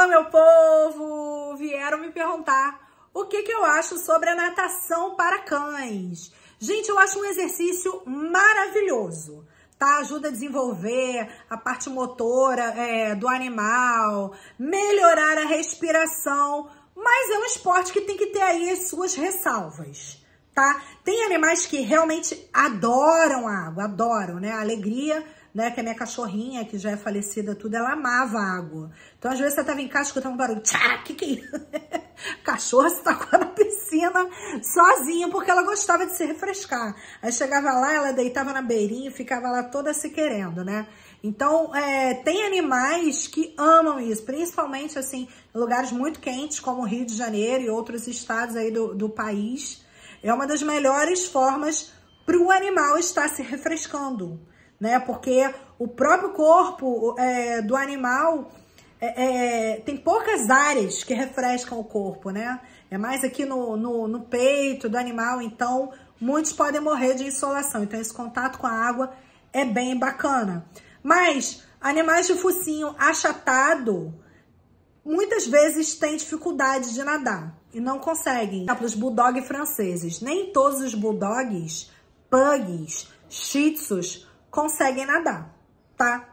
Fala, meu povo! Vieram me perguntar o que, que eu acho sobre a natação para cães. Gente, eu acho um exercício maravilhoso, tá? Ajuda a desenvolver a parte motora é, do animal, melhorar a respiração, mas é um esporte que tem que ter aí as suas ressalvas, tá? Tem animais que realmente adoram a água, adoram, né? A alegria né? Que é minha cachorrinha, que já é falecida, tudo, ela amava água. Então, às vezes, você tava em casa, escutava um barulho, tchá, que que é isso? Cachorra se tacou na piscina sozinha, porque ela gostava de se refrescar. Aí chegava lá, ela deitava na beirinha e ficava lá toda se querendo, né? Então, é, tem animais que amam isso, principalmente, assim, lugares muito quentes, como o Rio de Janeiro e outros estados aí do, do país. É uma das melhores formas para o animal estar se refrescando, né? Porque o próprio corpo é, do animal é, é, tem poucas áreas que refrescam o corpo, né? É mais aqui no, no, no peito do animal, então muitos podem morrer de insolação. Então esse contato com a água é bem bacana. Mas animais de focinho achatado muitas vezes têm dificuldade de nadar e não conseguem. Por exemplo, os bulldog franceses. Nem todos os bulldogs, pugs, shih tzus, conseguem nadar, tá?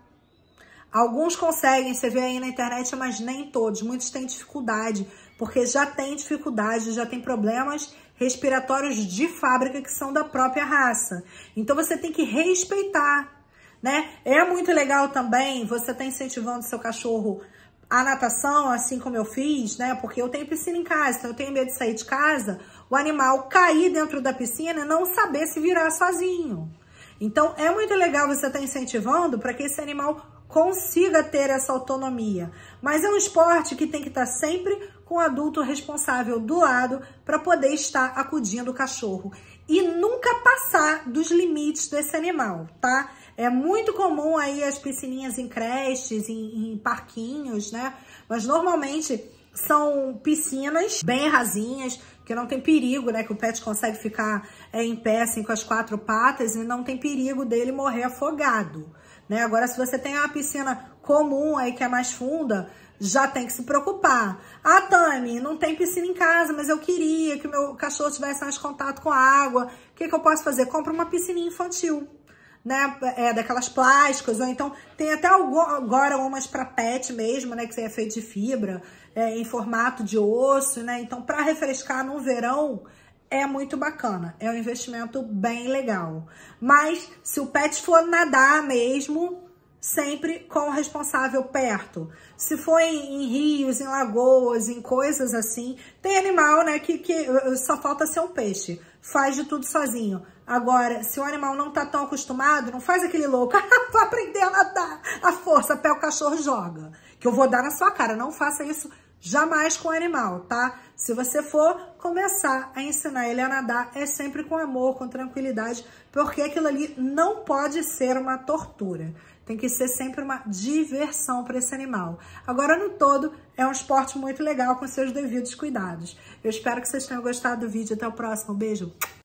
Alguns conseguem, você vê aí na internet, mas nem todos. Muitos têm dificuldade, porque já tem dificuldade, já tem problemas respiratórios de fábrica que são da própria raça. Então você tem que respeitar, né? É muito legal também você tá incentivando seu cachorro à natação, assim como eu fiz, né? Porque eu tenho piscina em casa, então eu tenho medo de sair de casa, o animal cair dentro da piscina e não saber se virar sozinho. Então, é muito legal você estar tá incentivando para que esse animal consiga ter essa autonomia. Mas é um esporte que tem que estar tá sempre com o adulto responsável do lado para poder estar acudindo o cachorro. E nunca passar dos limites desse animal, tá? É muito comum aí as piscininhas em creches, em, em parquinhos, né? Mas normalmente são piscinas bem rasinhas, que não tem perigo, né? Que o pet consegue ficar é, em pé, assim, com as quatro patas e não tem perigo dele morrer afogado, né? Agora, se você tem uma piscina comum aí, que é mais funda, já tem que se preocupar. Ah, Tami, não tem piscina em casa, mas eu queria que o meu cachorro tivesse mais contato com a água. O que, que eu posso fazer? Compra uma piscininha infantil. Né, é, é, daquelas plásticas, ou então tem até agora umas para pet mesmo, né, que é feito de fibra, é, em formato de osso, né? Então, para refrescar no verão, é muito bacana, é um investimento bem legal. Mas se o pet for nadar mesmo, sempre com o responsável perto. Se for em, em, rios, em lagoas, em coisas assim, tem animal, né, que, que só falta ser um peixe. Faz de tudo sozinho. Agora, se o animal não tá tão acostumado, não faz aquele louco, ah, vou aprender a nadar, a força, pé o cachorro joga. Que eu vou dar na sua cara, não faça isso Jamais com animal, tá? Se você for começar a ensinar ele a nadar, é sempre com amor, com tranquilidade, porque aquilo ali não pode ser uma tortura. Tem que ser sempre uma diversão para esse animal. Agora, no todo, é um esporte muito legal com seus devidos cuidados. Eu espero que vocês tenham gostado do vídeo. Até o próximo. Beijo!